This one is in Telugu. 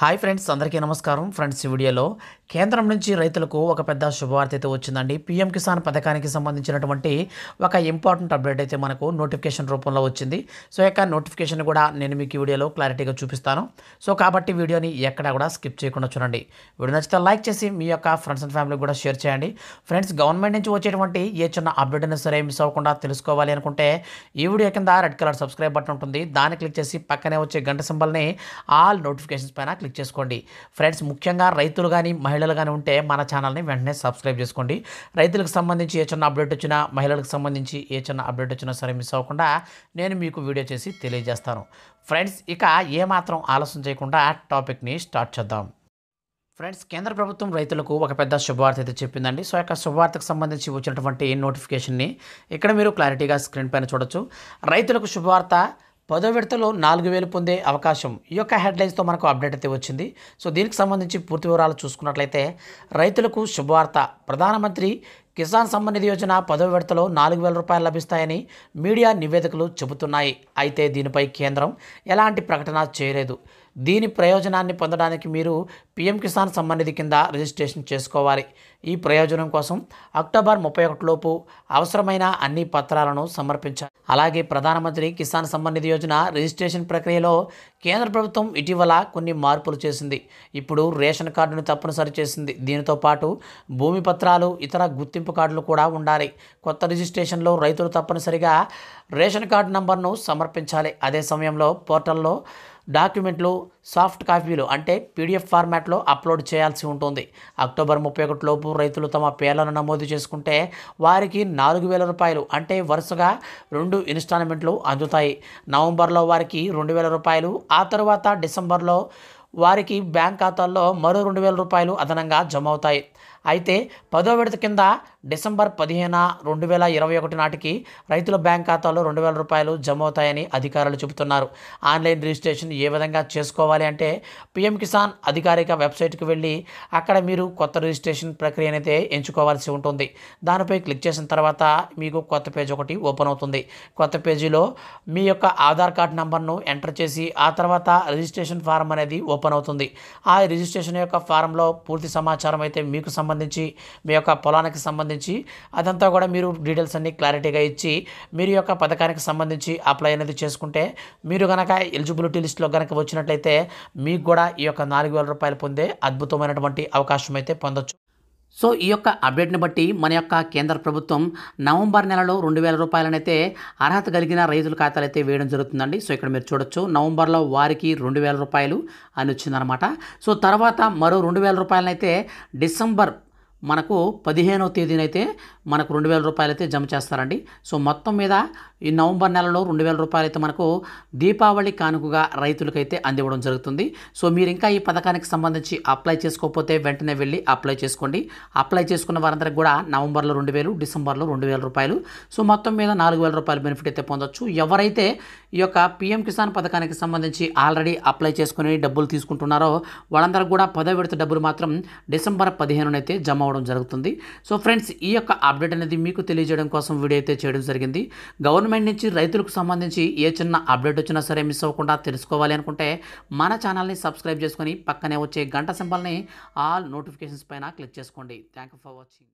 హాయ్ ఫ్రెండ్స్ అందరికీ నమస్కారం ఫ్రెండ్స్ ఈ వీడియోలో కేంద్రం నుంచి రైతులకు ఒక పెద్ద శుభవార్త అయితే వచ్చిందండి పీఎం కిసాన్ పథకానికి సంబంధించినటువంటి ఒక ఇంపార్టెంట్ అప్డేట్ అయితే మనకు నోటిఫికేషన్ రూపంలో వచ్చింది సో యొక్క నోటిఫికేషన్ కూడా నేను మీకు వీడియోలో క్లారిటీగా చూపిస్తాను సో కాబట్టి వీడియోని ఎక్కడా కూడా స్కిప్ చేయకుండా చూడండి వీడియో నచ్చితే లైక్ చేసి మీ యొక్క ఫ్రెండ్స్ అండ్ ఫ్యామిలీ కూడా షేర్ చేయండి ఫ్రెండ్స్ గవర్నమెంట్ నుంచి వచ్చేటువంటి ఏ చిన్న అప్డేట్ అయినా సరే మిస్ అవ్వకుండా తెలుసుకోవాలి అనుకుంటే ఈ వీడియో కింద రెడ్ కలర్ సబ్స్క్రైబ్ బటన్ ఉంటుంది దాన్ని క్లిక్ చేసి పక్కనే వచ్చే గంట సింబల్ని ఆల్ నోటిఫికేషన్స్ పైన క్లిక్ చేసుకోండి ఫ్రెండ్స్ ముఖ్యంగా రైతులు కానీ మహిళలు కానీ ఉంటే మన ఛానల్ని వెంటనే సబ్స్క్రైబ్ చేసుకోండి రైతులకు సంబంధించి ఏ చిన్న అప్డేట్ వచ్చినా మహిళలకు సంబంధించి ఏ చిన్న అప్డేట్ వచ్చినా సరే మిస్ అవ్వకుండా నేను మీకు వీడియో చేసి తెలియజేస్తాను ఫ్రెండ్స్ ఇక ఏమాత్రం ఆలస్యం చేయకుండా టాపిక్ని స్టార్ట్ చేద్దాం ఫ్రెండ్స్ కేంద్ర ప్రభుత్వం రైతులకు ఒక పెద్ద శుభవార్త అయితే చెప్పిందండి సో యొక్క శుభవార్తకు సంబంధించి వచ్చినటువంటి నోటిఫికేషన్ని ఇక్కడ మీరు క్లారిటీగా స్క్రీన్ పైన చూడొచ్చు రైతులకు శుభవార్త పదో విడతలో నాలుగు వేలు పొందే అవకాశం ఈ యొక్క హెడ్లైన్స్తో మనకు అప్డేట్ అయితే వచ్చింది సో దీనికి సంబంధించి పూర్తి వివరాలు చూసుకున్నట్లయితే రైతులకు శుభవార్త ప్రధానమంత్రి కిసాన్ నిధి యోజన పదవి విడతలో నాలుగు వేల రూపాయలు లభిస్తాయని మీడియా నివేదికలు చెబుతున్నాయి అయితే దీనిపై కేంద్రం ఎలాంటి ప్రకటన చేయలేదు దీని ప్రయోజనాన్ని పొందడానికి మీరు పీఎం కిసాన్ సంబంధిత కింద రిజిస్ట్రేషన్ చేసుకోవాలి ఈ ప్రయోజనం కోసం అక్టోబర్ ముప్పై ఒకటిలోపు అవసరమైన అన్ని పత్రాలను సమర్పించాలి అలాగే ప్రధానమంత్రి కిసాన్ నిధి యోజన రిజిస్ట్రేషన్ ప్రక్రియలో కేంద్ర ప్రభుత్వం ఇటీవల కొన్ని మార్పులు చేసింది ఇప్పుడు రేషన్ కార్డును తప్పనిసరి చేసింది దీనితో పాటు భూమి పత్రాలు ఇతర గుర్తింపు కార్డులు కూడా ఉండాలి కొత్త రిజిస్ట్రేషన్లో రైతులు తప్పనిసరిగా రేషన్ కార్డు నంబర్ను సమర్పించాలి అదే సమయంలో పోర్టల్లో డాక్యుమెంట్లు సాఫ్ట్ కాపీలు అంటే పీడిఎఫ్ ఫార్మాట్లో అప్లోడ్ చేయాల్సి ఉంటుంది అక్టోబర్ ముప్పై లోపు రైతులు తమ పేర్లను నమోదు చేసుకుంటే వారికి నాలుగు వేల రూపాయలు అంటే వరుసగా రెండు ఇన్స్టాల్మెంట్లు అందుతాయి నవంబర్లో వారికి రెండు వేల రూపాయలు ఆ తర్వాత డిసెంబర్లో వారికి బ్యాంక్ ఖాతాల్లో మరో రెండు వేల రూపాయలు అదనంగా జమ అవుతాయి అయితే పదో విడత కింద డిసెంబర్ పదిహేన రెండు వేల ఇరవై ఒకటి నాటికి రైతుల బ్యాంక్ ఖాతాలో రెండు వేల రూపాయలు జమ అవుతాయని అధికారులు చెబుతున్నారు ఆన్లైన్ రిజిస్ట్రేషన్ ఏ విధంగా చేసుకోవాలి అంటే పిఎం కిసాన్ అధికారిక వెబ్సైట్కి వెళ్ళి అక్కడ మీరు కొత్త రిజిస్ట్రేషన్ ప్రక్రియనైతే ఎంచుకోవాల్సి ఉంటుంది దానిపై క్లిక్ చేసిన తర్వాత మీకు కొత్త పేజ్ ఒకటి ఓపెన్ అవుతుంది కొత్త పేజీలో మీ యొక్క ఆధార్ కార్డ్ నెంబర్ను ఎంటర్ చేసి ఆ తర్వాత రిజిస్ట్రేషన్ ఫారం అనేది ఓపెన్ అవుతుంది ఆ రిజిస్ట్రేషన్ యొక్క ఫారంలో పూర్తి సమాచారం అయితే మీకు సంబంధించి సంబంధించి మీ యొక్క పొలానికి సంబంధించి అదంతా కూడా మీరు డీటెయిల్స్ అన్ని క్లారిటీగా ఇచ్చి మీరు యొక్క పథకానికి సంబంధించి అప్లై అనేది చేసుకుంటే మీరు కనుక ఎలిజిబిలిటీ లిస్టులో కనుక వచ్చినట్లయితే మీకు కూడా ఈ యొక్క నాలుగు వేల రూపాయలు పొందే అద్భుతమైనటువంటి అవకాశం అయితే పొందొచ్చు సో ఈ యొక్క అప్డేట్ని బట్టి మన యొక్క కేంద్ర ప్రభుత్వం నవంబర్ నెలలో రెండు వేల రూపాయలనైతే అర్హత కలిగిన రైతుల ఖాతాలు అయితే వేయడం జరుగుతుందండి సో ఇక్కడ మీరు చూడొచ్చు నవంబర్లో వారికి రెండు వేల రూపాయలు అని వచ్చిందనమాట సో తర్వాత మరో రెండు వేల రూపాయలనైతే డిసెంబర్ మనకు పదిహేనవ తేదీనైతే మనకు రెండు వేల రూపాయలు అయితే జమ చేస్తారండి సో మొత్తం మీద ఈ నవంబర్ నెలలో రెండు వేల రూపాయలు అయితే మనకు దీపావళి కానుకగా రైతులకైతే అందివ్వడం జరుగుతుంది సో మీరు ఇంకా ఈ పథకానికి సంబంధించి అప్లై చేసుకోకపోతే వెంటనే వెళ్ళి అప్లై చేసుకోండి అప్లై చేసుకున్న వారందరికి కూడా నవంబర్లో రెండు వేలు డిసెంబర్లో రెండు వేల రూపాయలు సో మొత్తం మీద నాలుగు వేల రూపాయలు బెనిఫిట్ అయితే పొందొచ్చు ఎవరైతే ఈ యొక్క పీఎం కిసాన్ పథకానికి సంబంధించి ఆల్రెడీ అప్లై చేసుకుని డబ్బులు తీసుకుంటున్నారో వాళ్ళందరికీ కూడా పదో విడత డబ్బులు మాత్రం డిసెంబర్ పదిహేనునైతే జమ అవ్వడం అవ్వడం జరుగుతుంది సో ఫ్రెండ్స్ ఈ యొక్క అప్డేట్ అనేది మీకు తెలియజేయడం కోసం వీడియో అయితే చేయడం జరిగింది గవర్నమెంట్ నుంచి రైతులకు సంబంధించి ఏ చిన్న అప్డేట్ వచ్చినా సరే మిస్ అవ్వకుండా తెలుసుకోవాలి అనుకుంటే మన ఛానల్ని సబ్స్క్రైబ్ చేసుకొని పక్కనే వచ్చే గంట సింబల్ని ఆల్ నోటిఫికేషన్స్ పైన క్లిక్ చేసుకోండి థ్యాంక్ యూ ఫర్ వాచింగ్